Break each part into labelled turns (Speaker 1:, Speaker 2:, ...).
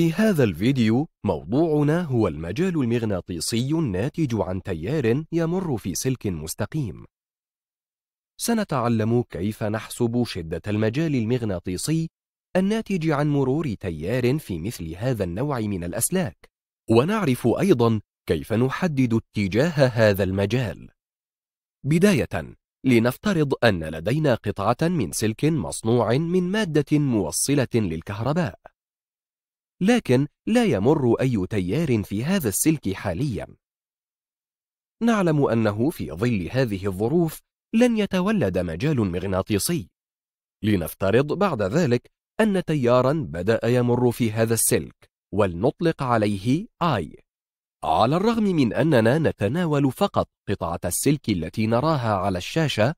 Speaker 1: في هذا الفيديو موضوعنا هو المجال المغناطيسي الناتج عن تيار يمر في سلك مستقيم سنتعلم كيف نحسب شدة المجال المغناطيسي الناتج عن مرور تيار في مثل هذا النوع من الأسلاك ونعرف أيضا كيف نحدد اتجاه هذا المجال بداية لنفترض أن لدينا قطعة من سلك مصنوع من مادة موصلة للكهرباء لكن لا يمر أي تيار في هذا السلك حاليا نعلم أنه في ظل هذه الظروف لن يتولد مجال مغناطيسي لنفترض بعد ذلك أن تيارا بدأ يمر في هذا السلك ولنطلق عليه I على الرغم من أننا نتناول فقط قطعة السلك التي نراها على الشاشة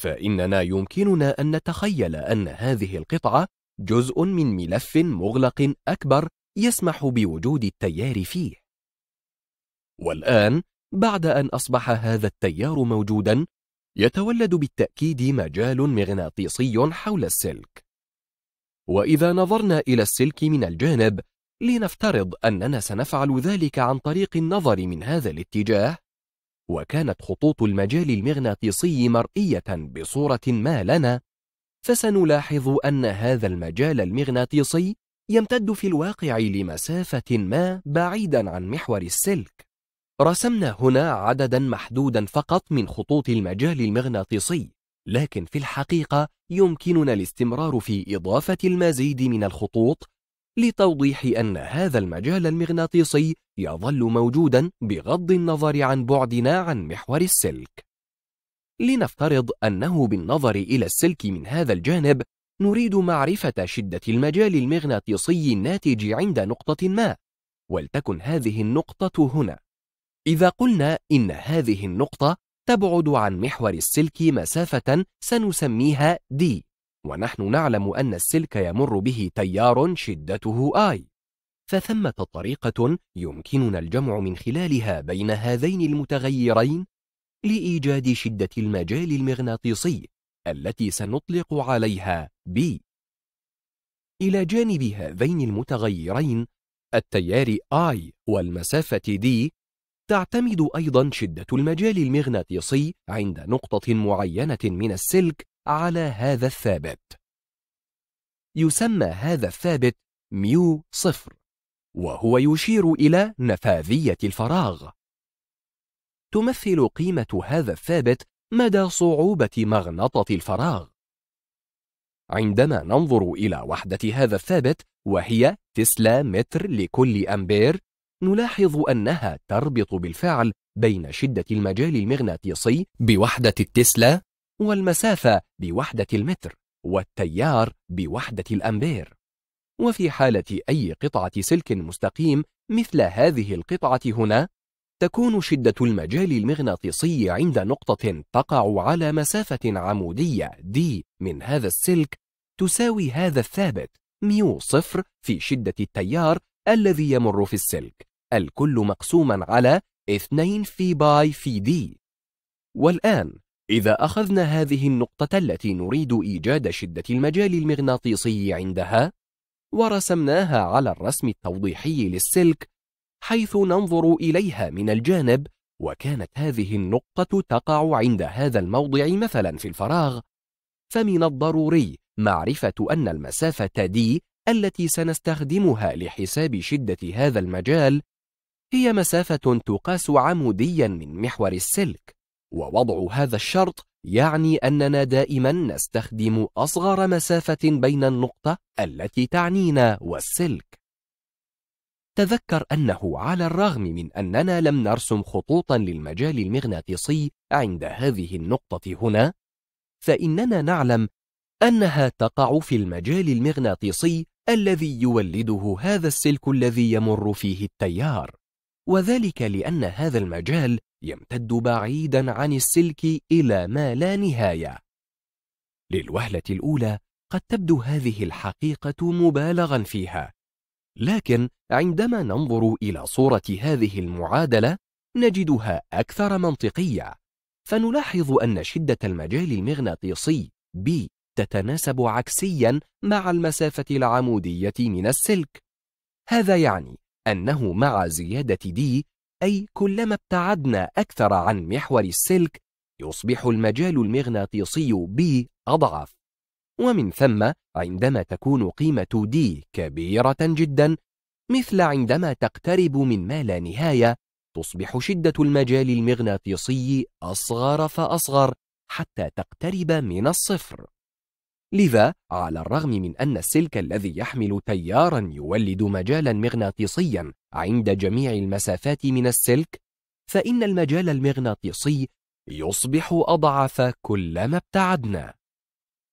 Speaker 1: فإننا يمكننا أن نتخيل أن هذه القطعة جزء من ملف مغلق أكبر يسمح بوجود التيار فيه والآن بعد أن أصبح هذا التيار موجوداً يتولد بالتأكيد مجال مغناطيسي حول السلك وإذا نظرنا إلى السلك من الجانب لنفترض أننا سنفعل ذلك عن طريق النظر من هذا الاتجاه وكانت خطوط المجال المغناطيسي مرئية بصورة ما لنا فسنلاحظ أن هذا المجال المغناطيسي يمتد في الواقع لمسافة ما بعيدا عن محور السلك رسمنا هنا عددا محدودا فقط من خطوط المجال المغناطيسي لكن في الحقيقة يمكننا الاستمرار في إضافة المزيد من الخطوط لتوضيح أن هذا المجال المغناطيسي يظل موجودا بغض النظر عن بعدنا عن محور السلك لنفترض أنه بالنظر إلى السلك من هذا الجانب نريد معرفة شدة المجال المغناطيسي الناتج عند نقطة ما ولتكن هذه النقطة هنا إذا قلنا إن هذه النقطة تبعد عن محور السلك مسافة سنسميها D ونحن نعلم أن السلك يمر به تيار شدته I فثمة طريقة يمكننا الجمع من خلالها بين هذين المتغيرين لإيجاد شدة المجال المغناطيسي التي سنطلق عليها B إلى جانب هذين المتغيرين التيار I والمسافة D تعتمد أيضا شدة المجال المغناطيسي عند نقطة معينة من السلك على هذا الثابت يسمى هذا الثابت ميو صفر وهو يشير إلى نفاذية الفراغ تمثل قيمة هذا الثابت مدى صعوبة مغنطة الفراغ عندما ننظر إلى وحدة هذا الثابت وهي تسلا متر لكل أمبير نلاحظ أنها تربط بالفعل بين شدة المجال المغناطيسي بوحدة التسلا والمسافة بوحدة المتر والتيار بوحدة الأمبير وفي حالة أي قطعة سلك مستقيم مثل هذه القطعة هنا تكون شدة المجال المغناطيسي عند نقطة تقع على مسافة عمودية D من هذا السلك تساوي هذا الثابت ميو صفر في شدة التيار الذي يمر في السلك الكل مقسوما على 2 في باي في دي والآن إذا أخذنا هذه النقطة التي نريد إيجاد شدة المجال المغناطيسي عندها ورسمناها على الرسم التوضيحي للسلك حيث ننظر إليها من الجانب وكانت هذه النقطة تقع عند هذا الموضع مثلا في الفراغ فمن الضروري معرفة أن المسافة D التي سنستخدمها لحساب شدة هذا المجال هي مسافة تقاس عموديا من محور السلك ووضع هذا الشرط يعني أننا دائما نستخدم أصغر مسافة بين النقطة التي تعنينا والسلك تذكر أنه على الرغم من أننا لم نرسم خطوطا للمجال المغناطيسي عند هذه النقطة هنا فإننا نعلم أنها تقع في المجال المغناطيسي الذي يولده هذا السلك الذي يمر فيه التيار وذلك لأن هذا المجال يمتد بعيدا عن السلك إلى ما لا نهاية للوهلة الأولى قد تبدو هذه الحقيقة مبالغا فيها لكن عندما ننظر إلى صورة هذه المعادلة نجدها أكثر منطقية فنلاحظ أن شدة المجال المغناطيسي B تتناسب عكسيا مع المسافة العمودية من السلك هذا يعني أنه مع زيادة D أي كلما ابتعدنا أكثر عن محور السلك يصبح المجال المغناطيسي B أضعف ومن ثم عندما تكون قيمة D كبيرة جدا مثل عندما تقترب من ما لا نهاية تصبح شدة المجال المغناطيسي أصغر فأصغر حتى تقترب من الصفر لذا على الرغم من أن السلك الذي يحمل تيارا يولد مجالا مغناطيسيا عند جميع المسافات من السلك فإن المجال المغناطيسي يصبح أضعف كلما ابتعدنا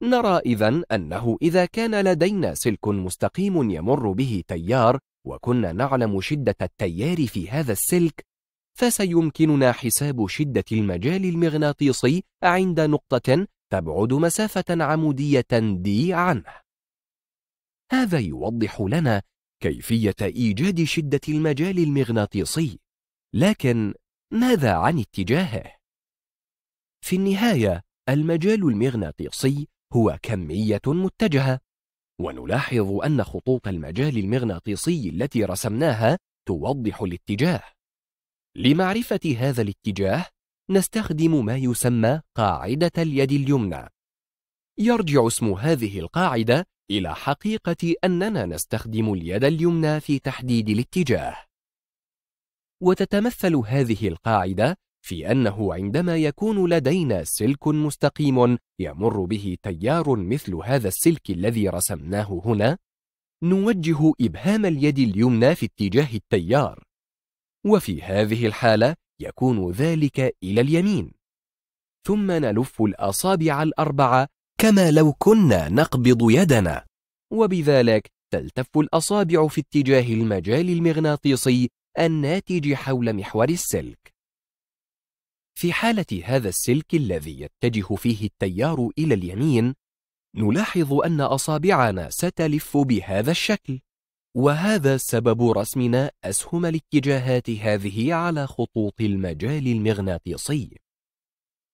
Speaker 1: نرى إذا أنه إذا كان لدينا سلك مستقيم يمر به تيار وكنا نعلم شدة التيار في هذا السلك فسيمكننا حساب شدة المجال المغناطيسي عند نقطة تبعد مسافة عمودية D عنه هذا يوضح لنا كيفية إيجاد شدة المجال المغناطيسي لكن ماذا عن اتجاهه؟ في النهاية المجال المغناطيسي هو كمية متجهة ونلاحظ أن خطوط المجال المغناطيسي التي رسمناها توضح الاتجاه لمعرفة هذا الاتجاه نستخدم ما يسمى قاعدة اليد اليمنى يرجع اسم هذه القاعدة إلى حقيقة أننا نستخدم اليد اليمنى في تحديد الاتجاه وتتمثل هذه القاعدة في أنه عندما يكون لدينا سلك مستقيم يمر به تيار مثل هذا السلك الذي رسمناه هنا نوجه إبهام اليد اليمنى في اتجاه التيار وفي هذه الحالة يكون ذلك إلى اليمين ثم نلف الأصابع الأربعة كما لو كنا نقبض يدنا وبذلك تلتف الأصابع في اتجاه المجال المغناطيسي الناتج حول محور السلك في حالة هذا السلك الذي يتجه فيه التيار إلى اليمين نلاحظ أن أصابعنا ستلف بهذا الشكل وهذا سبب رسمنا أسهم الاتجاهات هذه على خطوط المجال المغناطيسي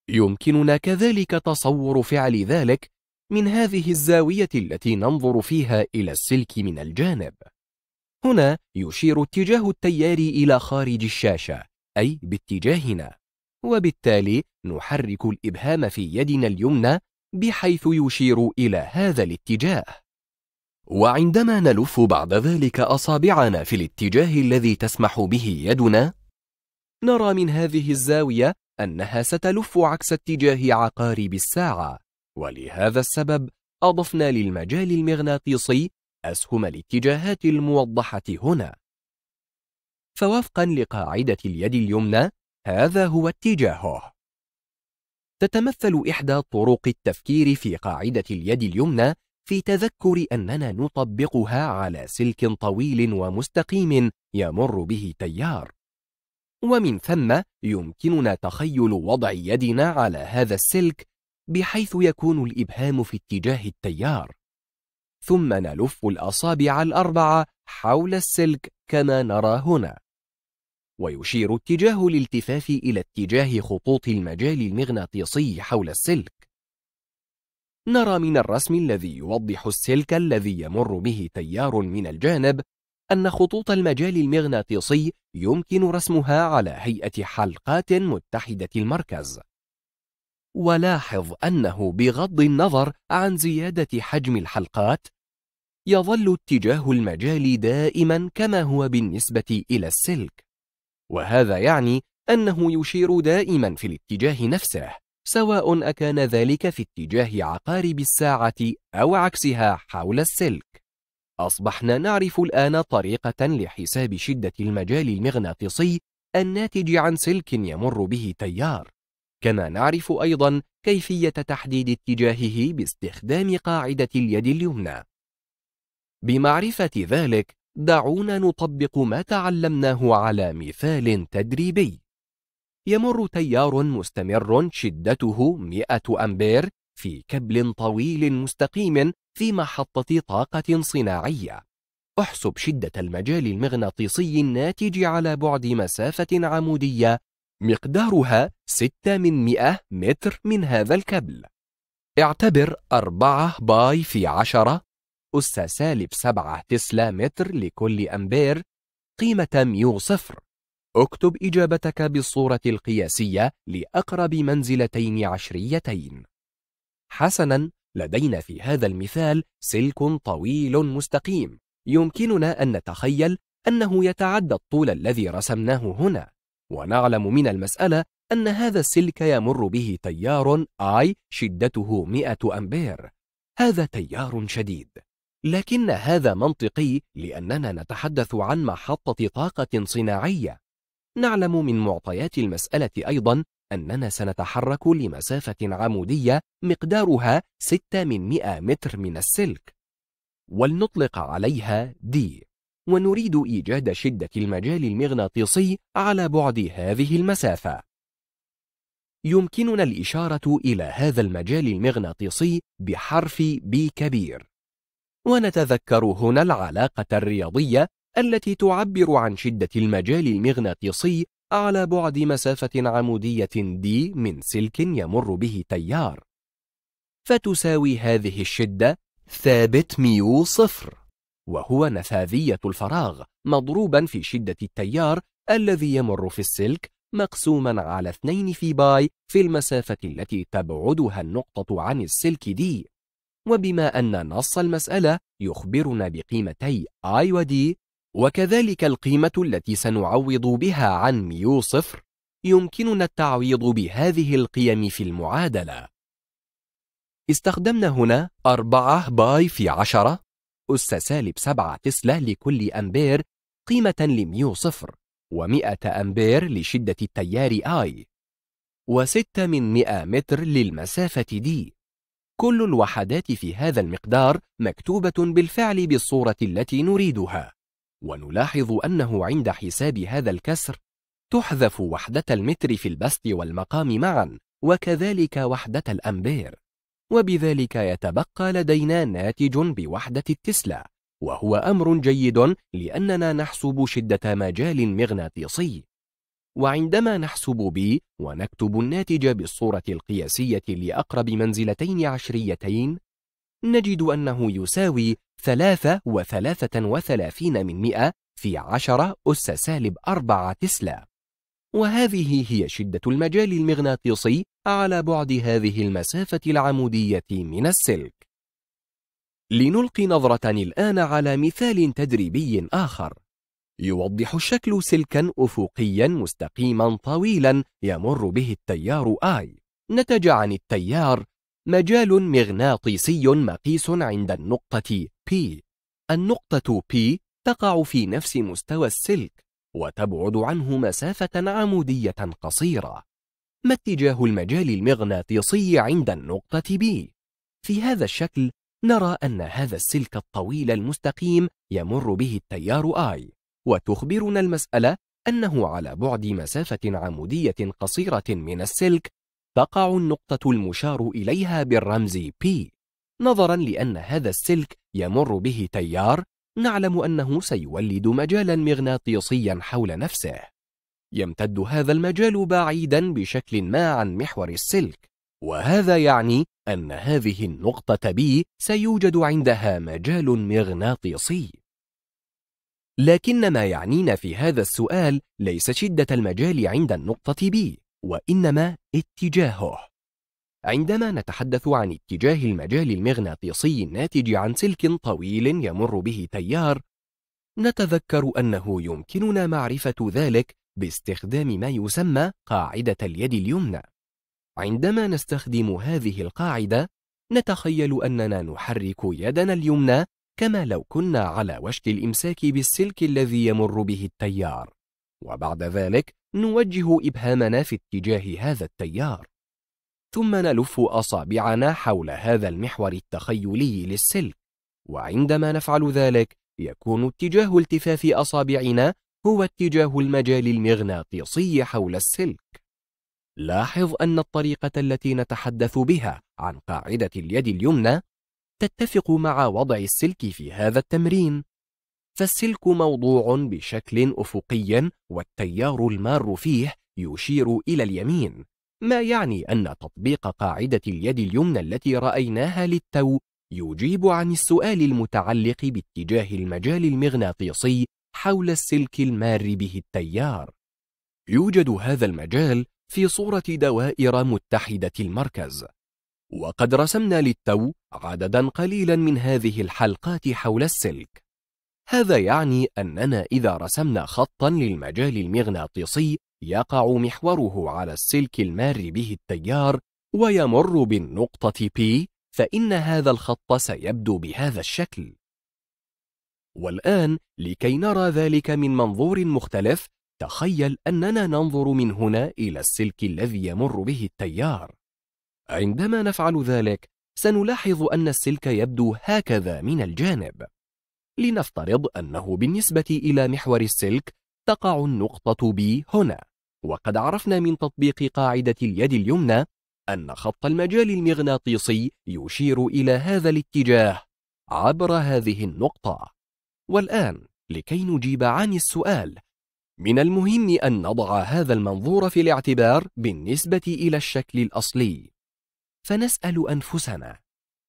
Speaker 1: يمكننا كذلك تصور فعل ذلك من هذه الزاوية التي ننظر فيها إلى السلك من الجانب هنا يشير اتجاه التيار إلى خارج الشاشة أي باتجاهنا وبالتالي نحرك الإبهام في يدنا اليمنى بحيث يشير إلى هذا الاتجاه وعندما نلف بعد ذلك أصابعنا في الاتجاه الذي تسمح به يدنا نرى من هذه الزاوية أنها ستلف عكس اتجاه عقارب الساعة ولهذا السبب أضفنا للمجال المغناطيسي أسهم الاتجاهات الموضحة هنا فوفقا لقاعدة اليد اليمنى هذا هو اتجاهه تتمثل إحدى طرق التفكير في قاعدة اليد اليمنى في تذكر أننا نطبقها على سلك طويل ومستقيم يمر به تيار ومن ثم يمكننا تخيل وضع يدنا على هذا السلك بحيث يكون الإبهام في اتجاه التيار ثم نلف الأصابع الأربعة حول السلك كما نرى هنا ويشير اتجاه الالتفاف إلى اتجاه خطوط المجال المغناطيسي حول السلك نرى من الرسم الذي يوضح السلك الذي يمر به تيار من الجانب أن خطوط المجال المغناطيسي يمكن رسمها على هيئة حلقات متحدة المركز ولاحظ أنه بغض النظر عن زيادة حجم الحلقات يظل اتجاه المجال دائما كما هو بالنسبة إلى السلك وهذا يعني أنه يشير دائما في الاتجاه نفسه سواء أكان ذلك في اتجاه عقارب الساعة أو عكسها حول السلك أصبحنا نعرف الآن طريقة لحساب شدة المجال المغناطيسي الناتج عن سلك يمر به تيار كما نعرف أيضا كيفية تحديد اتجاهه باستخدام قاعدة اليد اليمنى بمعرفة ذلك دعونا نطبق ما تعلمناه على مثال تدريبي يمر تيار مستمر شدته 100 أمبير في كبل طويل مستقيم في محطة طاقة صناعية احسب شدة المجال المغناطيسي الناتج على بعد مسافة عمودية مقدارها 6 من 100 متر من هذا الكبل اعتبر 4 باي في 10 أس سالب سبعة تسلا متر لكل أمبير قيمة ميو صفر اكتب إجابتك بالصورة القياسية لأقرب منزلتين عشريتين حسناً لدينا في هذا المثال سلك طويل مستقيم يمكننا أن نتخيل أنه يتعدى الطول الذي رسمناه هنا ونعلم من المسألة أن هذا السلك يمر به تيار I شدته 100 أمبير هذا تيار شديد لكن هذا منطقي لأننا نتحدث عن محطة طاقة صناعية نعلم من معطيات المسألة أيضا أننا سنتحرك لمسافة عمودية مقدارها 6 من 100 متر من السلك ولنطلق عليها D ونريد إيجاد شدة المجال المغناطيسي على بعد هذه المسافة يمكننا الإشارة إلى هذا المجال المغناطيسي بحرف B كبير ونتذكر هنا العلاقة الرياضية التي تعبر عن شدة المجال المغناطيسي على بعد مسافة عمودية D من سلك يمر به تيار فتساوي هذه الشدة ثابت ميو صفر وهو نفاذية الفراغ مضروبا في شدة التيار الذي يمر في السلك مقسوما على 2 في باي في المسافة التي تبعدها النقطة عن السلك دي وبما أن نص المسألة يخبرنا بقيمتي I و D وكذلك القيمة التي سنعوض بها عن ميو صفر يمكننا التعويض بهذه القيم في المعادلة استخدمنا هنا 4 باي في 10 أس سالب 7 تسلا لكل أمبير قيمة لميو صفر و100 أمبير لشدة التيار I و6 من 100 متر للمسافة دي كل الوحدات في هذا المقدار مكتوبة بالفعل بالصورة التي نريدها ونلاحظ أنه عند حساب هذا الكسر تحذف وحدة المتر في البسط والمقام معا وكذلك وحدة الأمبير وبذلك يتبقى لدينا ناتج بوحدة التسلا وهو أمر جيد لأننا نحسب شدة مجال مغناطيسي وعندما نحسب ب ونكتب الناتج بالصورة القياسية لأقرب منزلتين عشريتين نجد أنه يساوي ثلاثة وثلاثة وثلاثين من مئة في عشرة أس سالب أربعة تسلا وهذه هي شدة المجال المغناطيسي على بعد هذه المسافة العمودية من السلك لنلقي نظرة الآن على مثال تدريبي آخر يوضح الشكل سلكا أفقيا مستقيما طويلا يمر به التيار آي نتج عن التيار مجال مغناطيسي مقيس عند النقطة P النقطة P تقع في نفس مستوى السلك وتبعد عنه مسافة عمودية قصيرة ما اتجاه المجال المغناطيسي عند النقطة B؟ في هذا الشكل نرى أن هذا السلك الطويل المستقيم يمر به التيار I وتخبرنا المسألة أنه على بعد مسافة عمودية قصيرة من السلك تقع النقطة المشار إليها بالرمز P نظرا لأن هذا السلك يمر به تيار نعلم أنه سيولد مجالا مغناطيسيا حول نفسه يمتد هذا المجال بعيدا بشكل ما عن محور السلك وهذا يعني أن هذه النقطة B سيوجد عندها مجال مغناطيسي لكن ما يعنينا في هذا السؤال ليس شدة المجال عند النقطة B وإنما اتجاهه عندما نتحدث عن اتجاه المجال المغناطيسي الناتج عن سلك طويل يمر به تيار نتذكر أنه يمكننا معرفة ذلك باستخدام ما يسمى قاعدة اليد اليمنى عندما نستخدم هذه القاعدة نتخيل أننا نحرك يدنا اليمنى كما لو كنا على وشك الإمساك بالسلك الذي يمر به التيار وبعد ذلك نوجه إبهامنا في اتجاه هذا التيار ثم نلف أصابعنا حول هذا المحور التخيلي للسلك وعندما نفعل ذلك يكون اتجاه التفاف أصابعنا هو اتجاه المجال المغناطيسي حول السلك لاحظ أن الطريقة التي نتحدث بها عن قاعدة اليد اليمنى تتفق مع وضع السلك في هذا التمرين فالسلك موضوع بشكل أفقي والتيار المار فيه يشير إلى اليمين ما يعني أن تطبيق قاعدة اليد اليمنى التي رأيناها للتو يجيب عن السؤال المتعلق باتجاه المجال المغناطيسي حول السلك المار به التيار يوجد هذا المجال في صورة دوائر متحدة المركز وقد رسمنا للتو عددا قليلا من هذه الحلقات حول السلك هذا يعني أننا إذا رسمنا خطا للمجال المغناطيسي يقع محوره على السلك المار به التيار ويمر بالنقطة P فإن هذا الخط سيبدو بهذا الشكل والآن لكي نرى ذلك من منظور مختلف تخيل أننا ننظر من هنا إلى السلك الذي يمر به التيار عندما نفعل ذلك سنلاحظ أن السلك يبدو هكذا من الجانب لنفترض أنه بالنسبة إلى محور السلك تقع النقطة B هنا وقد عرفنا من تطبيق قاعدة اليد اليمنى أن خط المجال المغناطيسي يشير إلى هذا الاتجاه عبر هذه النقطة والآن لكي نجيب عن السؤال من المهم أن نضع هذا المنظور في الاعتبار بالنسبة إلى الشكل الأصلي فنسأل أنفسنا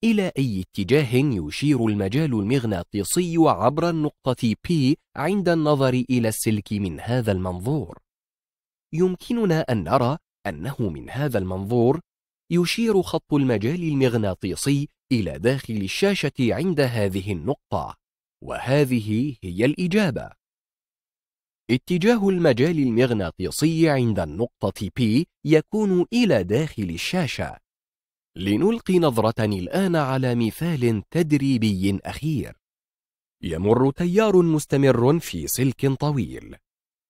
Speaker 1: إلى أي اتجاه يشير المجال المغناطيسي عبر النقطة P عند النظر إلى السلك من هذا المنظور؟ يمكننا أن نرى أنه من هذا المنظور يشير خط المجال المغناطيسي إلى داخل الشاشة عند هذه النقطة وهذه هي الإجابة اتجاه المجال المغناطيسي عند النقطة P يكون إلى داخل الشاشة لنلقي نظرة الآن على مثال تدريبي أخير يمر تيار مستمر في سلك طويل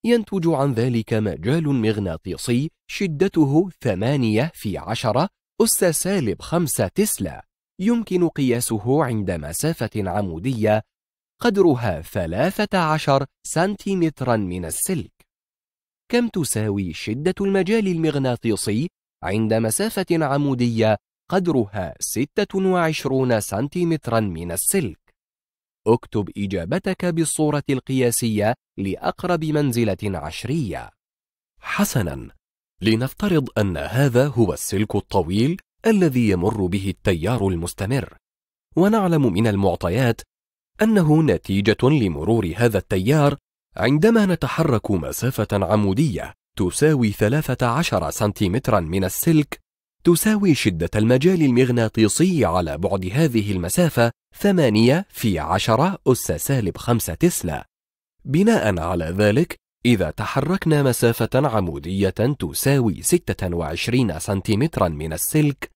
Speaker 1: ينتج عن ذلك مجال مغناطيسي شدته 8 في 10 أس سالب 5 تسلا يمكن قياسه عند مسافة عمودية قدرها 13 سنتيمترا من السلك كم تساوي شدة المجال المغناطيسي عند مسافة عمودية قدرها 26 سنتيمترا من السلك اكتب إجابتك بالصورة القياسية لأقرب منزلة عشرية حسناً لنفترض أن هذا هو السلك الطويل الذي يمر به التيار المستمر ونعلم من المعطيات أنه نتيجة لمرور هذا التيار عندما نتحرك مسافة عمودية تساوي 13 سنتيمترا من السلك تساوي شدة المجال المغناطيسي على بعد هذه المسافة 8 في 10 أس سالب 5 تسلا بناء على ذلك إذا تحركنا مسافة عمودية تساوي 26 سنتيمترا من السلك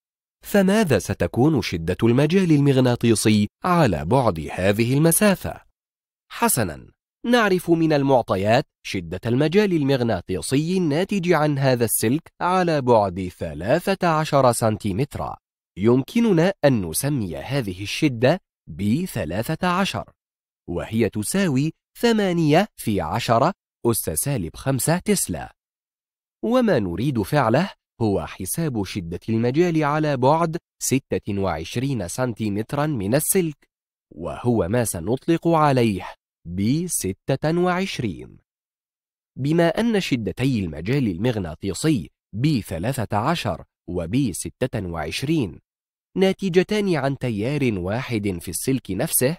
Speaker 1: فماذا ستكون شدة المجال المغناطيسي على بعد هذه المسافة؟ حسناً نعرف من المعطيات شدة المجال المغناطيسي الناتج عن هذا السلك على بعد 13 سنتيمترا يمكننا أن نسمي هذه الشدة ب 13 وهي تساوي 8 في 10 أس سالب 5 تسلا وما نريد فعله هو حساب شدة المجال على بعد 26 سنتيمترا من السلك وهو ما سنطلق عليه ب 26 بما أن شدتي المجال المغناطيسي b 13 وب 26 ناتجتان عن تيار واحد في السلك نفسه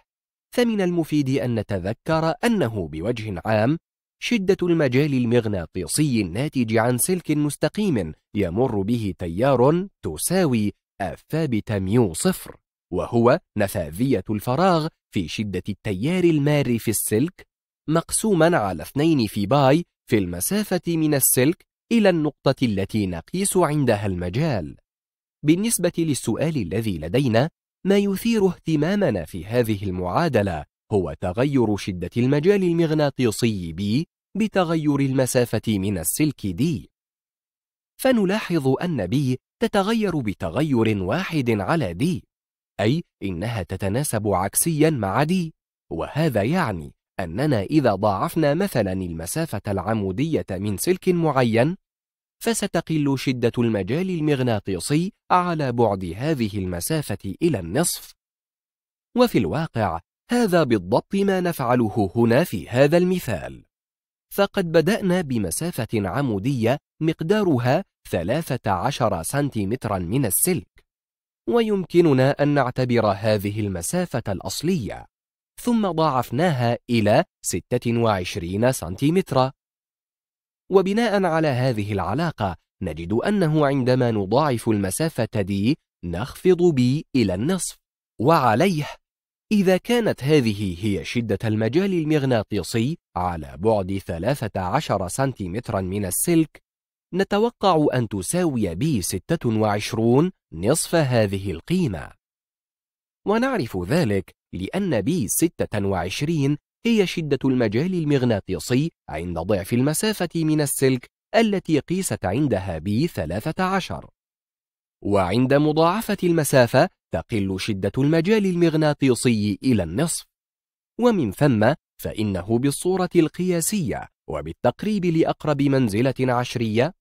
Speaker 1: فمن المفيد أن نتذكر أنه بوجه عام شدة المجال المغناطيسي الناتج عن سلك مستقيم يمر به تيار تساوي الثابت ميو صفر وهو نفاذية الفراغ في شدة التيار المار في السلك مقسوما على 2 في باي في المسافة من السلك إلى النقطة التي نقيس عندها المجال بالنسبة للسؤال الذي لدينا ما يثير اهتمامنا في هذه المعادلة هو تغير شدة المجال المغناطيسي B بتغير المسافة من السلك D فنلاحظ أن B تتغير بتغير واحد على D أي إنها تتناسب عكسيا مع دي وهذا يعني أننا إذا ضاعفنا مثلا المسافة العمودية من سلك معين فستقل شدة المجال المغناطيسي على بعد هذه المسافة إلى النصف وفي الواقع هذا بالضبط ما نفعله هنا في هذا المثال فقد بدأنا بمسافة عمودية مقدارها 13 سنتيمترا من السلك ويمكننا أن نعتبر هذه المسافة الأصلية ثم ضاعفناها إلى 26 سنتيمترا وبناء على هذه العلاقة نجد أنه عندما نضاعف المسافة دي نخفض بي إلى النصف وعليه إذا كانت هذه هي شدة المجال المغناطيسي على بعد 13 سنتيمترا من السلك نتوقع أن تساوي بي 26 نصف هذه القيمة ونعرف ذلك لأن بي 26 هي شدة المجال المغناطيسي عند ضعف المسافة من السلك التي قيست عندها بي 13 وعند مضاعفة المسافة تقل شدة المجال المغناطيسي إلى النصف ومن ثم فإنه بالصورة القياسية وبالتقريب لأقرب منزلة عشرية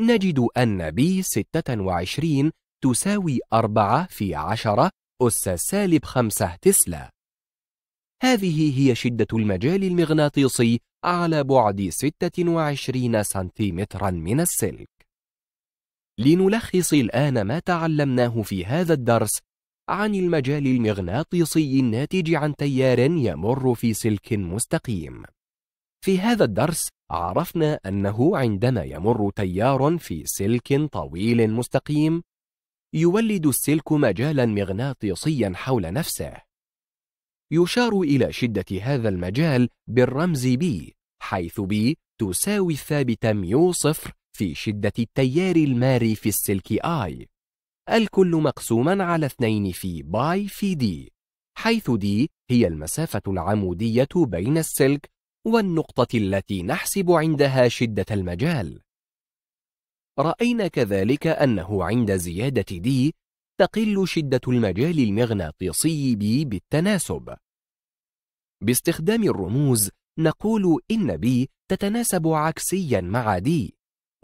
Speaker 1: نجد أن b 26 تساوي 4 في 10 أس سالب 5 تسلا هذه هي شدة المجال المغناطيسي على بعد 26 سنتيمترا من السلك لنلخص الآن ما تعلمناه في هذا الدرس عن المجال المغناطيسي الناتج عن تيار يمر في سلك مستقيم في هذا الدرس عرفنا أنه عندما يمر تيار في سلك طويل مستقيم يولد السلك مجالا مغناطيسيا حول نفسه يشار إلى شدة هذا المجال بالرمز B حيث B تساوي الثابت ميو صفر في شدة التيار الماري في السلك I الكل مقسوما على اثنين في باي في دي حيث دي هي المسافة العمودية بين السلك والنقطة التي نحسب عندها شدة المجال رأينا كذلك أنه عند زيادة D تقل شدة المجال المغناطيسي B بالتناسب باستخدام الرموز نقول إن B تتناسب عكسيا مع D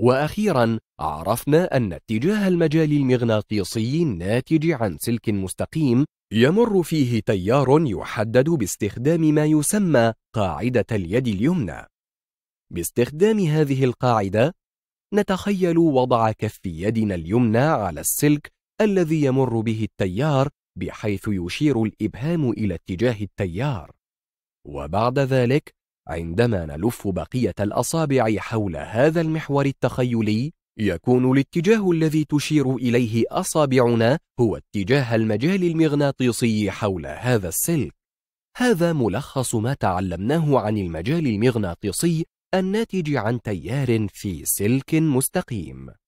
Speaker 1: وأخيرا عرفنا أن اتجاه المجال المغناطيسي الناتج عن سلك مستقيم يمر فيه تيار يحدد باستخدام ما يسمى قاعدة اليد اليمنى باستخدام هذه القاعدة نتخيل وضع كف يدنا اليمنى على السلك الذي يمر به التيار بحيث يشير الإبهام إلى اتجاه التيار وبعد ذلك عندما نلف بقية الأصابع حول هذا المحور التخيلي يكون الاتجاه الذي تشير إليه أصابعنا هو اتجاه المجال المغناطيسي حول هذا السلك هذا ملخص ما تعلمناه عن المجال المغناطيسي الناتج عن تيار في سلك مستقيم